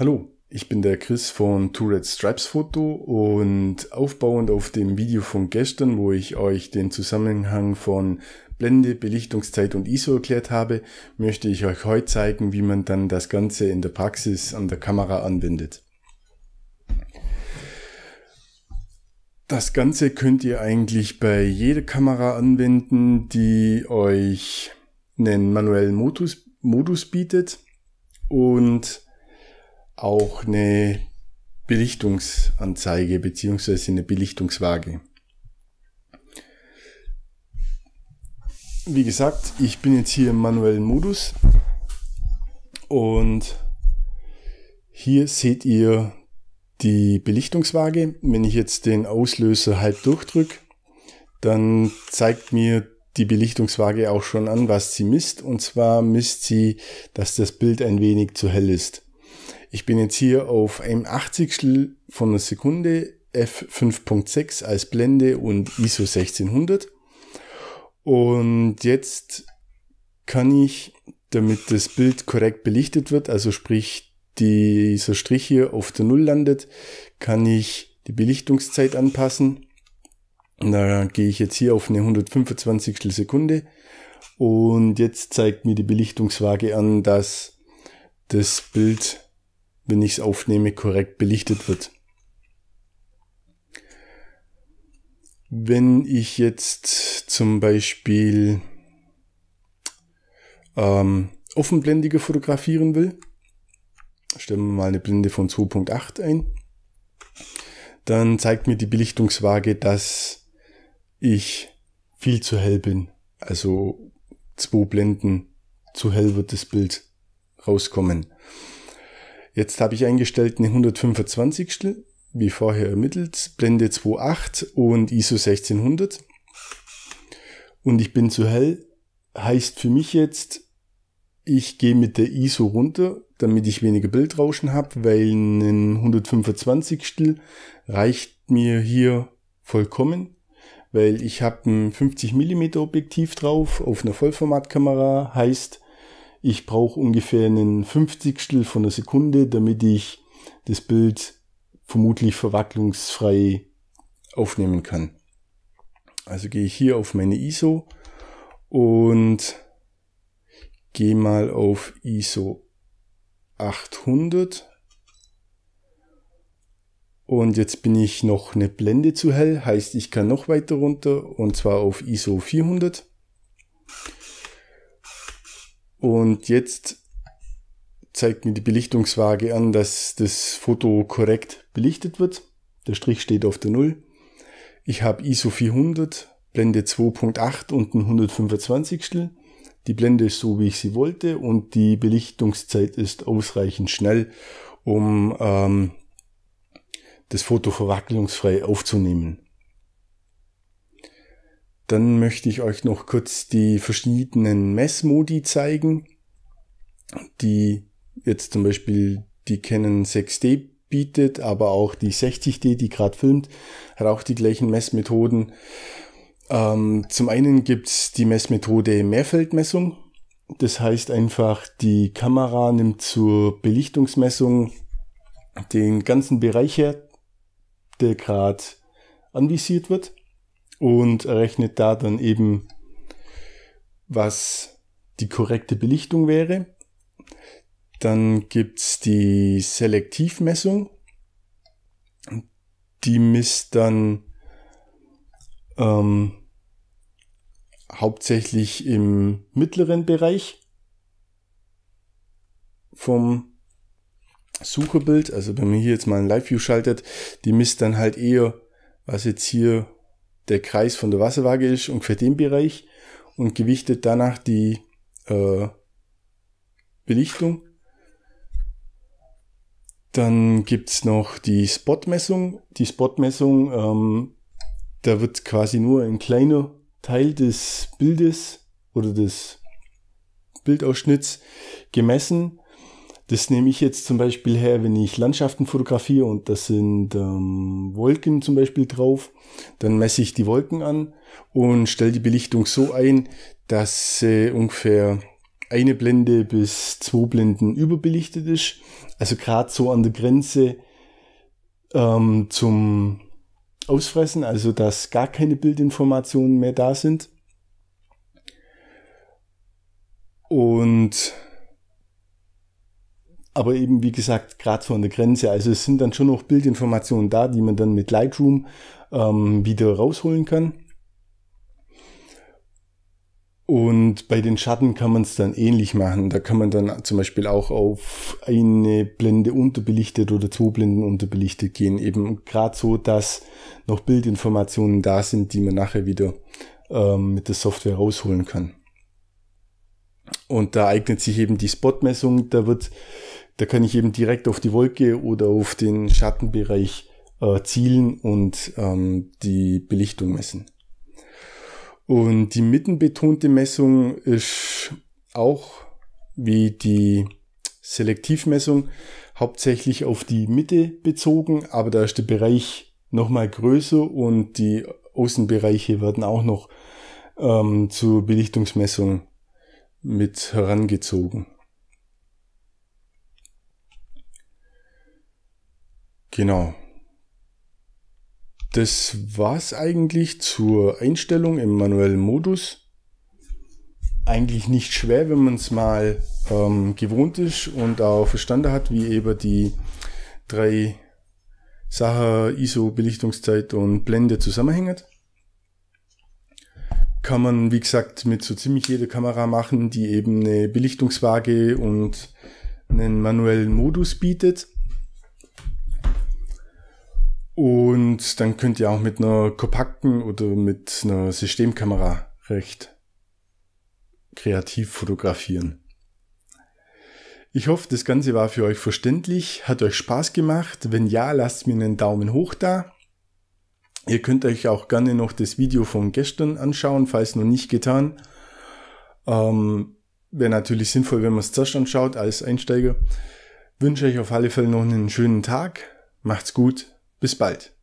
Hallo, ich bin der Chris von Two Red Stripes Photo und aufbauend auf dem Video von gestern, wo ich euch den Zusammenhang von Blende, Belichtungszeit und ISO erklärt habe, möchte ich euch heute zeigen, wie man dann das Ganze in der Praxis an der Kamera anwendet. Das Ganze könnt ihr eigentlich bei jeder Kamera anwenden, die euch einen manuellen Modus, Modus bietet und auch eine Belichtungsanzeige beziehungsweise eine Belichtungswaage. Wie gesagt, ich bin jetzt hier im manuellen Modus und hier seht ihr die Belichtungswaage. Wenn ich jetzt den Auslöser halb durchdrücke, dann zeigt mir die Belichtungswaage auch schon an, was sie misst. Und zwar misst sie, dass das Bild ein wenig zu hell ist. Ich bin jetzt hier auf einem 80 von der Sekunde, f5.6 als Blende und ISO 1600. Und jetzt kann ich, damit das Bild korrekt belichtet wird, also sprich dieser Strich hier auf der Null landet, kann ich die Belichtungszeit anpassen. Und Da gehe ich jetzt hier auf eine 125 Sekunde und jetzt zeigt mir die Belichtungswaage an, dass das Bild wenn ich es aufnehme, korrekt belichtet wird. Wenn ich jetzt zum Beispiel ähm, offenblendiger fotografieren will, stellen wir mal eine Blende von 2.8 ein, dann zeigt mir die Belichtungswaage, dass ich viel zu hell bin. Also zwei Blenden zu hell wird das Bild rauskommen. Jetzt habe ich eingestellt eine 125 wie vorher ermittelt, Blende 2.8 und ISO 1600. Und ich bin zu hell, heißt für mich jetzt, ich gehe mit der ISO runter, damit ich weniger Bildrauschen habe, weil ein 125 reicht mir hier vollkommen, weil ich habe ein 50 mm Objektiv drauf auf einer Vollformatkamera, heißt ich brauche ungefähr einen 50 von der Sekunde, damit ich das Bild vermutlich verwacklungsfrei aufnehmen kann. Also gehe ich hier auf meine ISO und gehe mal auf ISO 800. Und jetzt bin ich noch eine Blende zu hell, heißt ich kann noch weiter runter und zwar auf ISO 400. Und jetzt zeigt mir die Belichtungswaage an, dass das Foto korrekt belichtet wird. Der Strich steht auf der Null. Ich habe ISO 400, Blende 2.8 und ein 125. Die Blende ist so, wie ich sie wollte und die Belichtungszeit ist ausreichend schnell, um ähm, das Foto verwackelungsfrei aufzunehmen. Dann möchte ich euch noch kurz die verschiedenen Messmodi zeigen, die jetzt zum Beispiel die Canon 6D bietet, aber auch die 60D, die gerade filmt, hat auch die gleichen Messmethoden. Ähm, zum einen gibt's die Messmethode Mehrfeldmessung. Das heißt einfach, die Kamera nimmt zur Belichtungsmessung den ganzen Bereich her, der gerade anvisiert wird und errechnet da dann eben, was die korrekte Belichtung wäre. Dann gibt's die Selektivmessung. Die misst dann ähm, hauptsächlich im mittleren Bereich vom Sucherbild. Also wenn man hier jetzt mal ein Live-View schaltet, die misst dann halt eher, was jetzt hier der Kreis von der Wasserwaage ist, ungefähr dem Bereich und gewichtet danach die äh, Belichtung. Dann gibt's noch die Spotmessung. Die Spotmessung, ähm, da wird quasi nur ein kleiner Teil des Bildes oder des Bildausschnitts gemessen das nehme ich jetzt zum Beispiel her, wenn ich Landschaften fotografiere und das sind ähm, Wolken zum Beispiel drauf. Dann messe ich die Wolken an und stelle die Belichtung so ein, dass äh, ungefähr eine Blende bis zwei Blenden überbelichtet ist. Also gerade so an der Grenze ähm, zum Ausfressen, also dass gar keine Bildinformationen mehr da sind. Und aber eben, wie gesagt, gerade so an der Grenze. Also es sind dann schon noch Bildinformationen da, die man dann mit Lightroom ähm, wieder rausholen kann. Und bei den Schatten kann man es dann ähnlich machen. Da kann man dann zum Beispiel auch auf eine Blende unterbelichtet oder zwei Blenden unterbelichtet gehen. Eben gerade so, dass noch Bildinformationen da sind, die man nachher wieder ähm, mit der Software rausholen kann. Und da eignet sich eben die Spotmessung, da wird, da kann ich eben direkt auf die Wolke oder auf den Schattenbereich äh, zielen und ähm, die Belichtung messen. Und die mittenbetonte Messung ist auch wie die Selektivmessung hauptsächlich auf die Mitte bezogen, aber da ist der Bereich nochmal größer und die Außenbereiche werden auch noch ähm, zur Belichtungsmessung mit herangezogen. Genau. Das war's eigentlich zur Einstellung im manuellen Modus. Eigentlich nicht schwer, wenn man es mal ähm, gewohnt ist und auch verstanden hat, wie eben die drei Sachen ISO, Belichtungszeit und Blende zusammenhängen kann man, wie gesagt, mit so ziemlich jeder Kamera machen, die eben eine Belichtungswaage und einen manuellen Modus bietet. Und dann könnt ihr auch mit einer kompakten oder mit einer Systemkamera recht kreativ fotografieren. Ich hoffe, das Ganze war für euch verständlich, hat euch Spaß gemacht. Wenn ja, lasst mir einen Daumen hoch da. Ihr könnt euch auch gerne noch das Video von gestern anschauen, falls noch nicht getan. Ähm, Wäre natürlich sinnvoll, wenn man es zuerst anschaut als Einsteiger. Wünsche euch auf alle Fälle noch einen schönen Tag. Macht's gut. Bis bald.